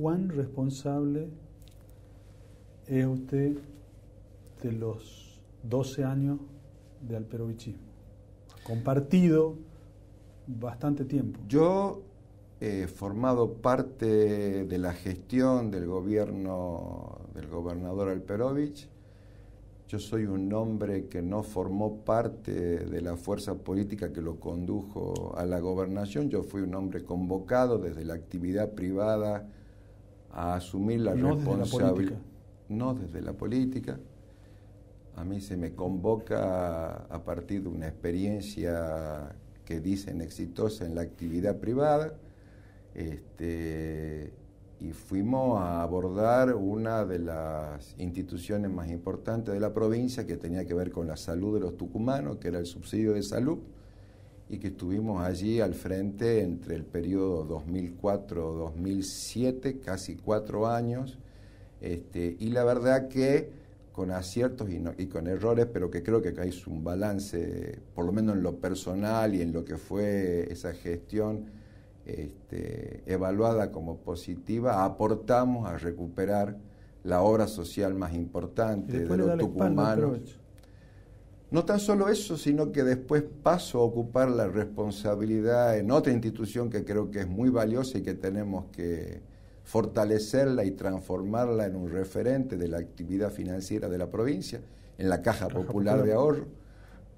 cuán responsable es usted de los 12 años de alperovichismo. Compartido bastante tiempo. Yo he formado parte de la gestión del gobierno del gobernador Alperovich. Yo soy un hombre que no formó parte de la fuerza política que lo condujo a la gobernación. Yo fui un hombre convocado desde la actividad privada a asumir la no responsabilidad. No desde la política. A mí se me convoca a partir de una experiencia que dicen exitosa en la actividad privada. Este, y fuimos a abordar una de las instituciones más importantes de la provincia que tenía que ver con la salud de los tucumanos, que era el subsidio de salud y que estuvimos allí al frente entre el periodo 2004-2007, casi cuatro años, este, y la verdad que con aciertos y, con errores, pero que creo que acá es un balance, por lo menos en lo personal y en lo que fue esa gestión este, evaluada como positiva, aportamos a recuperar la obra social más importante de los tucumanos. No tan solo eso, sino que después paso a ocupar la responsabilidad en otra institución que creo que es muy valiosa y que tenemos que fortalecerla y transformarla en un referente de la actividad financiera de la provincia, en la Caja, Popular, Popular de Ahorro,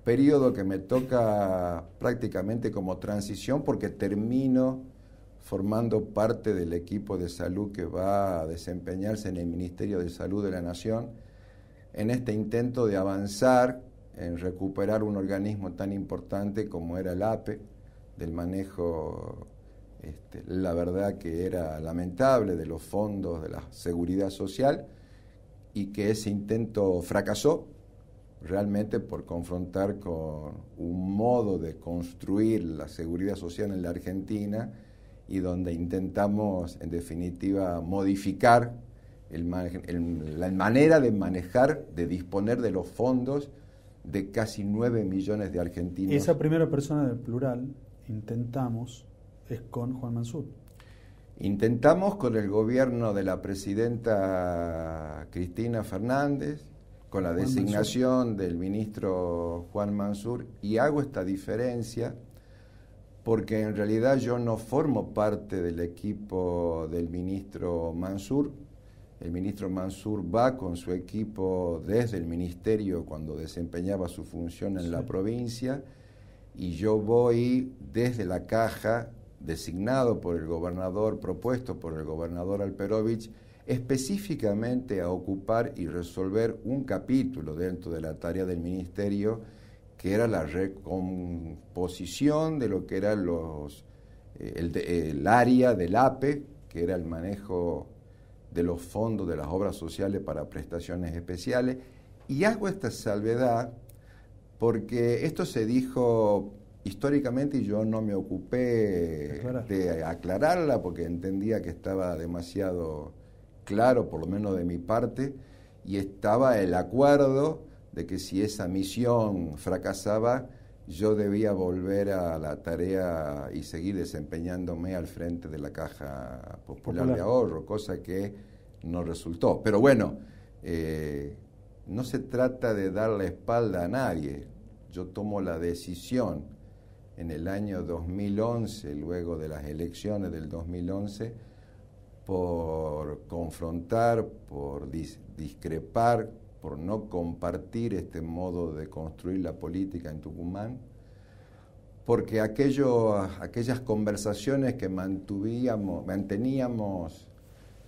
periodo que me toca prácticamente como transición porque termino formando parte del equipo de salud que va a desempeñarse en el Ministerio de Salud de la Nación en este intento de avanzar en recuperar un organismo tan importante como era el APE, del manejo, este, la verdad que era lamentable, de los fondos de la seguridad social, y que ese intento fracasó realmente por confrontar con un modo de construir la seguridad social en la Argentina y donde intentamos, en definitiva, modificar el, la manera de manejar, de disponer de los fondos de casi 9 millones de argentinos. Esa primera persona del plural, intentamos, es con Juan Mansur. Intentamos con el gobierno de la presidenta Cristina Fernández, con la designación del ministro Juan Mansur, y hago esta diferencia porque en realidad yo no formo parte del equipo del ministro Mansur, el ministro Mansur va con su equipo desde el ministerio cuando desempeñaba su función en la provincia y yo voy desde la caja designado por el gobernador, propuesto por el gobernador Alperovich, específicamente a ocupar y resolver un capítulo dentro de la tarea del ministerio, que era la recomposición de lo que era los, eh, el área del APE, que era el manejo de los fondos de las obras sociales para prestaciones especiales. Y hago esta salvedad porque esto se dijo históricamente y yo no me ocupé de aclararla porque entendía que estaba demasiado claro, por lo menos de mi parte, y estaba el acuerdo de que si esa misión fracasaba, yo debía volver a la tarea y seguir desempeñándome al frente de la Caja Popular, de Ahorro, cosa que no resultó. Pero bueno, eh, no se trata de dar la espalda a nadie. Yo tomo la decisión en el año 2011, luego de las elecciones del 2011, por confrontar, por discrepar por no compartir este modo de construir la política en Tucumán, porque aquellas conversaciones que manteníamos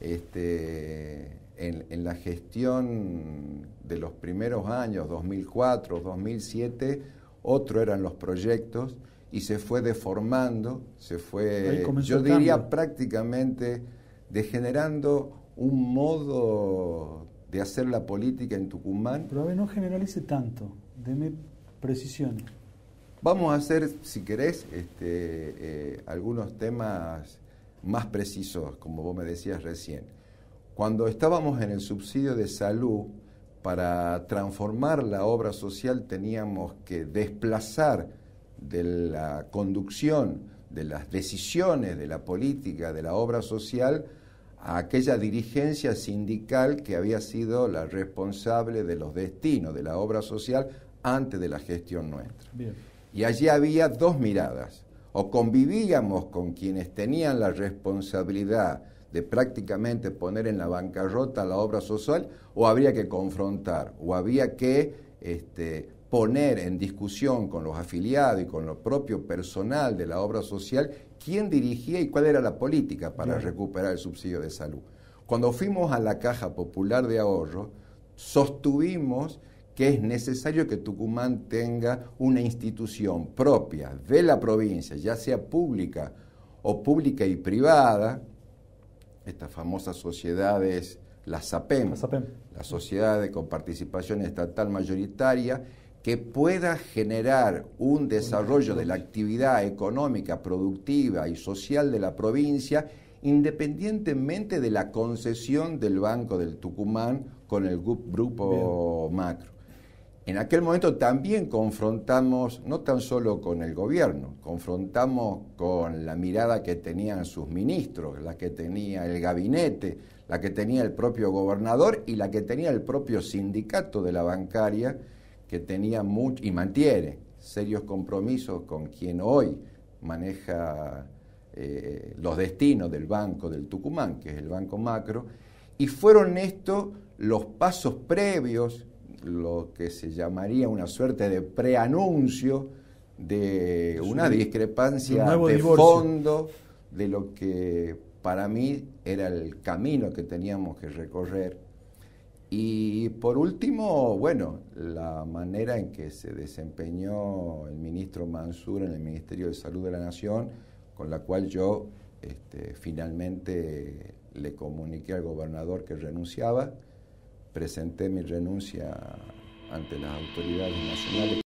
este, en, en, la gestión de los primeros años, 2004, 2007, otro eran los proyectos y se fue deformando, se fue, yo diría prácticamente degenerando un modo de hacer la política en Tucumán. Pero no generalice tanto, deme precisión. Vamos a hacer, si querés, este, eh, algunos temas más precisos, como vos me decías recién. Cuando estábamos en el subsidio de salud, para transformar la obra social teníamos que desplazar de la conducción, de las decisiones de la política, de la obra social, a aquella dirigencia sindical que había sido la responsable de los destinos de la obra social antes de la gestión nuestra. Y allí había dos miradas. O convivíamos con quienes tenían la responsabilidad de prácticamente poner en la bancarrota la obra social, o habría que confrontar, o había que este, poner en discusión con los afiliados y con lo propio personal de la obra social quién dirigía y cuál era la política para recuperar el subsidio de salud. Cuando fuimos a la Caja Popular de Ahorro, sostuvimos que es necesario que Tucumán tenga una institución propia de la provincia, ya sea pública o pública y privada, estas famosas sociedades, la SAPEM, la, SAPEM. la Sociedad de Comparticipación Estatal Mayoritaria, que pueda generar un desarrollo de la actividad económica, productiva y social de la provincia, independientemente de la concesión del Banco del Tucumán con el grupo macro. En aquel momento también confrontamos, no tan solo con el gobierno, confrontamos con la mirada que tenían sus ministros, la que tenía el gabinete, la que tenía el propio gobernador y la que tenía el propio sindicato de la bancaria, que tenía mucho y mantiene serios compromisos con quien hoy maneja eh, los destinos del Banco del Tucumán, que es el Banco Macro, y fueron estos los pasos previos, lo que se llamaría una suerte de preanuncio de una discrepancia de fondo de lo que para mí era el camino que teníamos que recorrer y por último, bueno, la manera en que se desempeñó el ministro Mansur en el Ministerio de Salud de la Nación, con la cual yo este, finalmente le comuniqué al gobernador que renunciaba, presenté mi renuncia ante las autoridades nacionales.